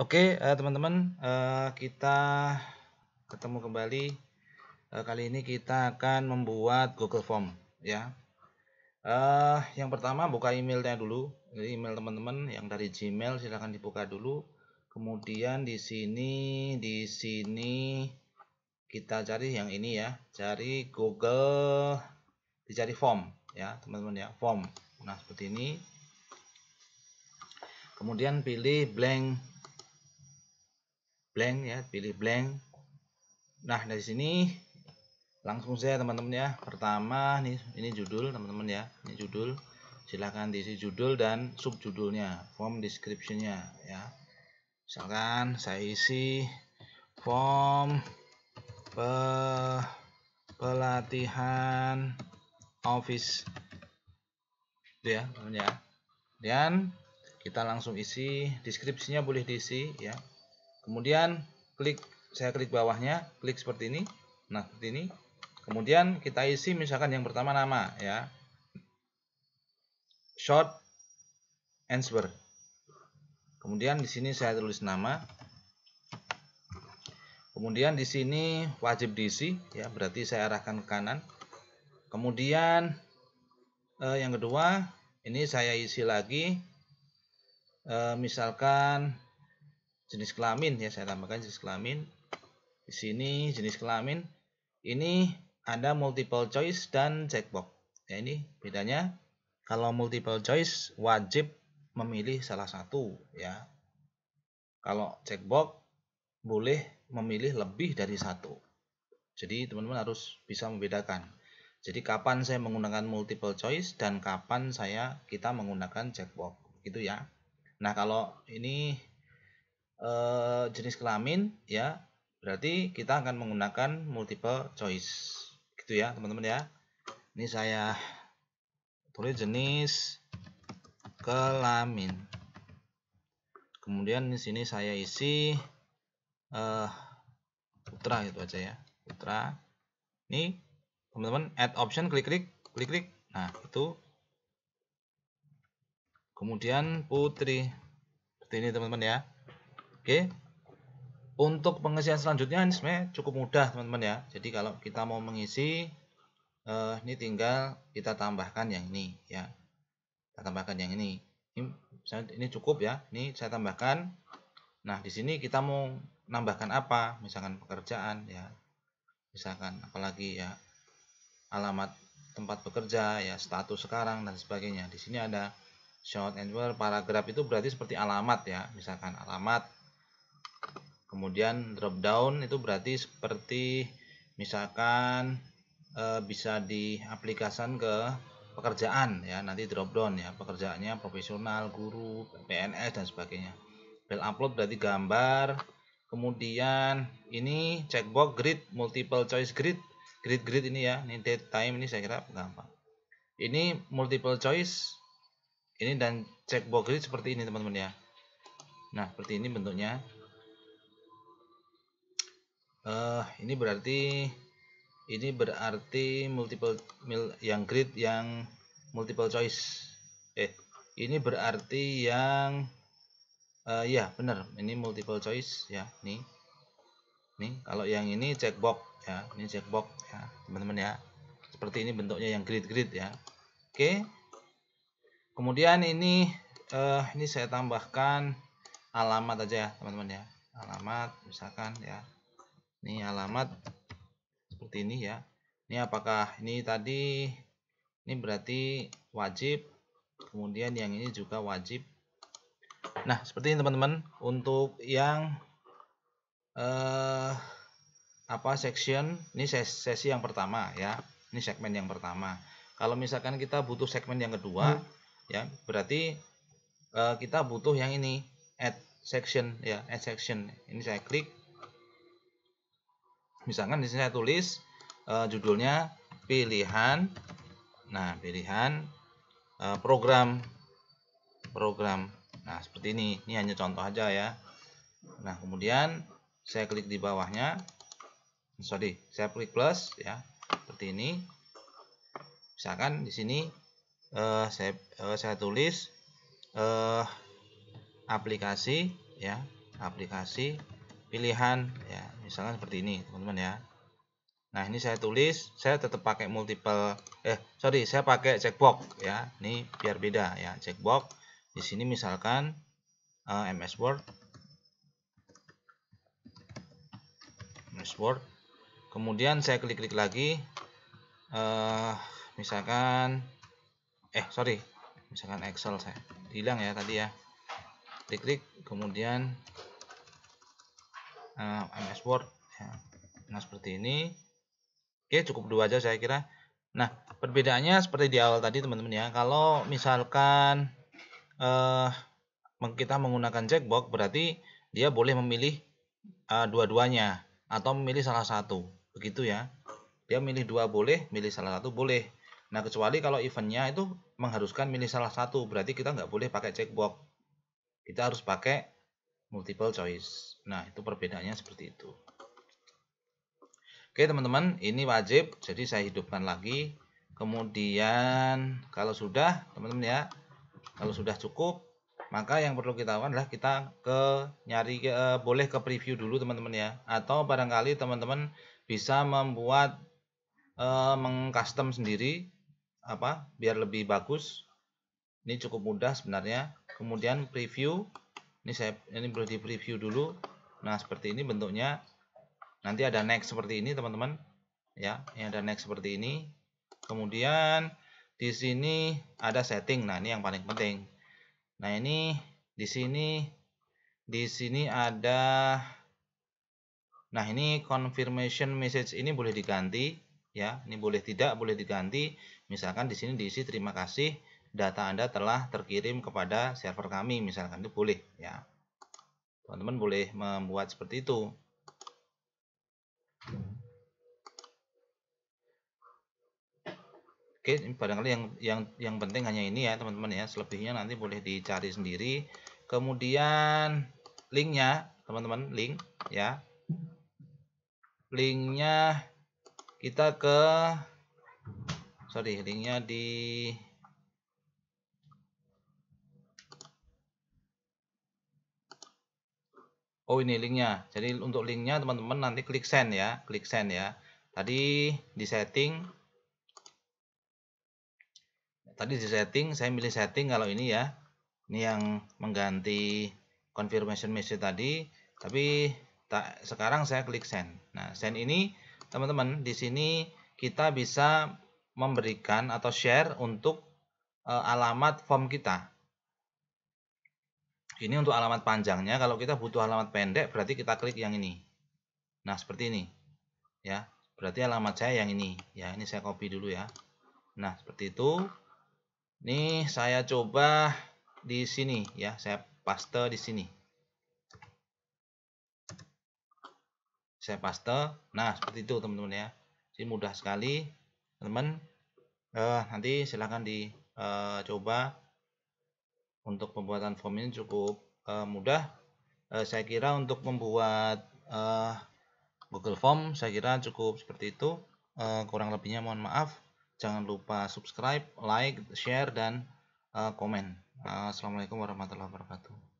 Oke, okay, uh, eh, teman-teman, uh, kita ketemu kembali. Uh, kali ini kita akan membuat Google Form, ya. Uh, yang pertama buka emailnya dulu, Jadi email teman-teman yang dari Gmail silahkan dibuka dulu. Kemudian di sini, di sini kita cari yang ini ya, cari Google, dicari form, ya teman-teman ya, form. Nah seperti ini. Kemudian pilih blank blank ya pilih blank nah dari sini langsung saya teman-teman ya pertama nih ini judul teman-teman ya ini judul silahkan diisi judul dan subjudulnya form descriptionnya ya misalkan saya isi form pe pelatihan office itu ya teman ya dan kita langsung isi deskripsinya boleh diisi ya kemudian klik saya klik bawahnya klik seperti ini nah seperti ini kemudian kita isi misalkan yang pertama nama ya short answer kemudian di sini saya tulis nama kemudian di sini wajib diisi ya berarti saya arahkan ke kanan kemudian eh, yang kedua ini saya isi lagi eh, misalkan jenis kelamin ya saya tambahkan jenis kelamin di sini jenis kelamin ini ada multiple choice dan checkbox ya ini bedanya kalau multiple choice wajib memilih salah satu ya kalau checkbox boleh memilih lebih dari satu jadi teman-teman harus bisa membedakan jadi kapan saya menggunakan multiple choice dan kapan saya kita menggunakan checkbox gitu ya nah kalau ini Eh, jenis kelamin ya berarti kita akan menggunakan multiple choice gitu ya teman-teman ya ini saya tulis jenis kelamin kemudian di sini saya isi uh, putra gitu aja ya putra ini teman-teman add option klik klik klik klik nah itu kemudian putri seperti ini teman-teman ya Oke. Untuk pengisian selanjutnya ini sebenarnya cukup mudah teman-teman ya. Jadi kalau kita mau mengisi eh, ini tinggal kita tambahkan yang ini ya. Kita tambahkan yang ini. Ini, ini cukup ya. Ini saya tambahkan. Nah di sini kita mau nambahkan apa? Misalkan pekerjaan ya. Misalkan apalagi ya alamat tempat bekerja ya status sekarang dan sebagainya di sini ada short and word paragraf itu berarti seperti alamat ya misalkan alamat kemudian drop down itu berarti seperti misalkan e, bisa diaplikasikan ke pekerjaan ya nanti drop down ya pekerjaannya profesional guru PNS dan sebagainya bel upload berarti gambar kemudian ini checkbox grid multiple choice grid grid grid ini ya ini date time ini saya kira gampang ini multiple choice ini dan checkbox grid seperti ini teman-teman ya nah seperti ini bentuknya uh, ini berarti ini berarti multiple yang grid yang multiple choice eh ini berarti yang uh, ya benar ini multiple choice ya nih nih kalau yang ini checkbox ya ini checkbox ya teman-teman ya seperti ini bentuknya yang grid-grid ya oke kemudian ini uh, ini saya tambahkan alamat aja teman-teman ya alamat misalkan ya ini alamat seperti ini ya. Ini apakah ini tadi ini berarti wajib. Kemudian yang ini juga wajib. Nah, seperti ini teman-teman untuk yang eh apa section ini sesi yang pertama ya. Ini segmen yang pertama. Kalau misalkan kita butuh segmen yang kedua hmm. ya, berarti eh, kita butuh yang ini add section ya, add section. Ini saya klik misalkan di sini saya tulis uh, judulnya pilihan nah pilihan uh, program program nah seperti ini ini hanya contoh aja ya nah kemudian saya klik di bawahnya sorry saya klik plus ya seperti ini misalkan di sini uh, saya uh, saya tulis uh, aplikasi ya aplikasi pilihan ya misalkan seperti ini teman-teman ya nah ini saya tulis saya tetap pakai multiple eh sorry saya pakai checkbox ya ini biar beda ya checkbox di sini misalkan uh, eh, MS Word MS Word kemudian saya klik-klik lagi uh, misalkan eh sorry misalkan Excel saya hilang ya tadi ya klik-klik kemudian uh, MS Word ya. nah seperti ini oke cukup dua aja saya kira nah perbedaannya seperti di awal tadi teman-teman ya kalau misalkan uh, kita menggunakan checkbox berarti dia boleh memilih uh, dua-duanya atau memilih salah satu begitu ya dia milih dua boleh milih salah satu boleh Nah, kecuali kalau eventnya itu mengharuskan milih salah satu, berarti kita nggak boleh pakai checkbox. Kita harus pakai multiple choice. Nah, itu perbedaannya seperti itu. Oke, teman-teman, ini wajib. Jadi saya hidupkan lagi. Kemudian kalau sudah, teman-teman ya, kalau sudah cukup, maka yang perlu kita lakukan adalah kita ke nyari ke, eh, boleh ke preview dulu, teman-teman ya. Atau barangkali teman-teman bisa membuat meng eh, mengcustom sendiri apa biar lebih bagus. Ini cukup mudah sebenarnya. Kemudian preview ini saya ini perlu di preview dulu nah seperti ini bentuknya nanti ada next seperti ini teman-teman ya ini ada next seperti ini kemudian di sini ada setting nah ini yang paling penting nah ini di sini di sini ada nah ini confirmation message ini boleh diganti ya ini boleh tidak boleh diganti misalkan di sini diisi terima kasih data Anda telah terkirim kepada server kami misalkan itu boleh ya. Teman-teman boleh membuat seperti itu. Oke, barangkali yang yang yang penting hanya ini ya, teman-teman ya. Selebihnya nanti boleh dicari sendiri. Kemudian linknya, teman-teman, link ya. Linknya kita ke sorry, linknya di Oh ini linknya. Jadi untuk linknya teman-teman nanti klik send ya, klik send ya. Tadi di setting, tadi di setting saya milih setting kalau ini ya, ini yang mengganti confirmation message tadi. Tapi tak, sekarang saya klik send. Nah send ini teman-teman di sini kita bisa memberikan atau share untuk eh, alamat form kita. Ini untuk alamat panjangnya. Kalau kita butuh alamat pendek, berarti kita klik yang ini. Nah, seperti ini. Ya, berarti alamat saya yang ini. Ya, ini saya copy dulu ya. Nah, seperti itu. Ini saya coba di sini ya, saya paste di sini. Saya paste. Nah, seperti itu teman-teman ya. Ini mudah sekali, teman-teman. uh, nanti silahkan dicoba. Eh, uh, untuk pembuatan form ini cukup uh, mudah uh, saya kira untuk membuat uh, Google Form saya kira cukup seperti itu uh, kurang lebihnya mohon maaf jangan lupa subscribe like share dan uh, komen uh, Assalamualaikum warahmatullahi wabarakatuh